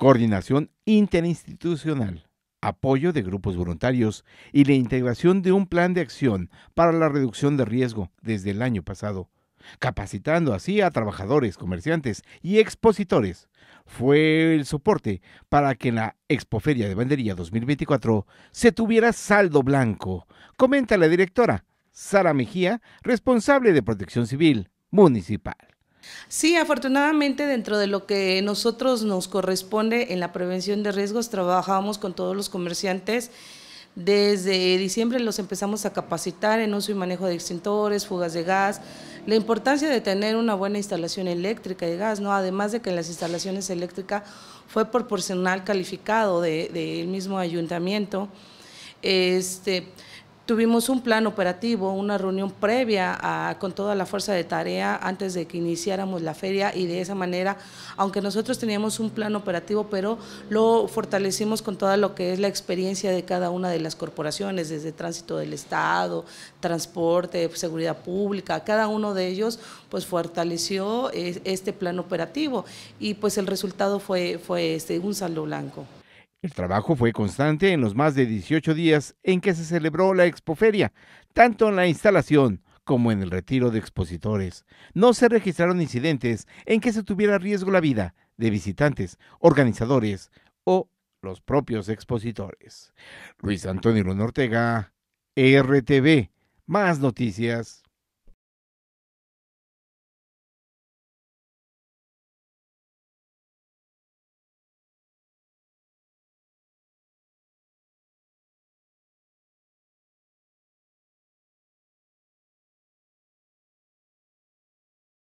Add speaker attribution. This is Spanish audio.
Speaker 1: coordinación interinstitucional, apoyo de grupos voluntarios y la integración de un plan de acción para la reducción de riesgo desde el año pasado, capacitando así a trabajadores, comerciantes y expositores. Fue el soporte para que en la Expoferia de Bandería 2024 se tuviera saldo blanco, comenta la directora Sara Mejía, responsable de Protección Civil Municipal.
Speaker 2: Sí, afortunadamente dentro de lo que nosotros nos corresponde en la prevención de riesgos, trabajamos con todos los comerciantes. Desde diciembre los empezamos a capacitar en uso y manejo de extintores, fugas de gas, la importancia de tener una buena instalación eléctrica de gas, ¿no? además de que en las instalaciones eléctricas fue proporcional calificado del de, mismo ayuntamiento. Este, Tuvimos un plan operativo, una reunión previa con toda la fuerza de tarea antes de que iniciáramos la feria y de esa manera, aunque nosotros teníamos un plan operativo, pero lo fortalecimos con toda lo que es la experiencia de cada una de las corporaciones, desde tránsito del Estado, transporte, seguridad pública, cada uno de ellos pues fortaleció eh, este plan operativo y pues el resultado fue, fue este, un saldo blanco.
Speaker 1: El trabajo fue constante en los más de 18 días en que se celebró la expoferia, tanto en la instalación como en el retiro de expositores. No se registraron incidentes en que se tuviera riesgo la vida de visitantes, organizadores o los propios expositores. Luis Antonio Luna Ortega, RTV. Más noticias.